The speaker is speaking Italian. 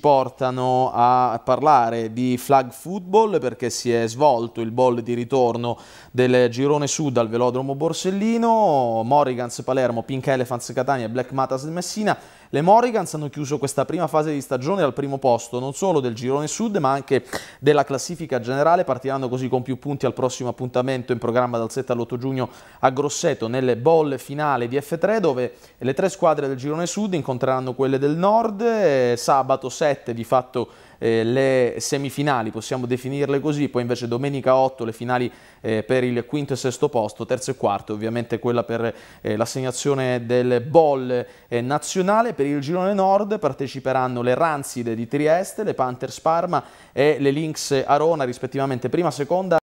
portano a parlare di flag football perché si è svolto il ball di ritorno del girone sud al velodromo Borsellino, Morrigans Palermo, Pink Elephants Catania e Black Matas Messina le Morrigans hanno chiuso questa prima fase di stagione al primo posto, non solo del girone sud ma anche della classifica generale, partiranno così con più punti al prossimo appuntamento in programma dal 7 all'8 giugno a Grosseto nelle bolle finale di F3 dove le tre squadre del girone sud incontreranno quelle del nord, sabato 7 di fatto eh, le semifinali, possiamo definirle così, poi invece domenica 8 le finali eh, per il quinto e sesto posto, terzo e quarto, ovviamente quella per eh, l'assegnazione del Boll eh, nazionale. Per il girone nord parteciperanno le Ranzide di Trieste, le Panthers Parma e le Lynx Arona rispettivamente prima, seconda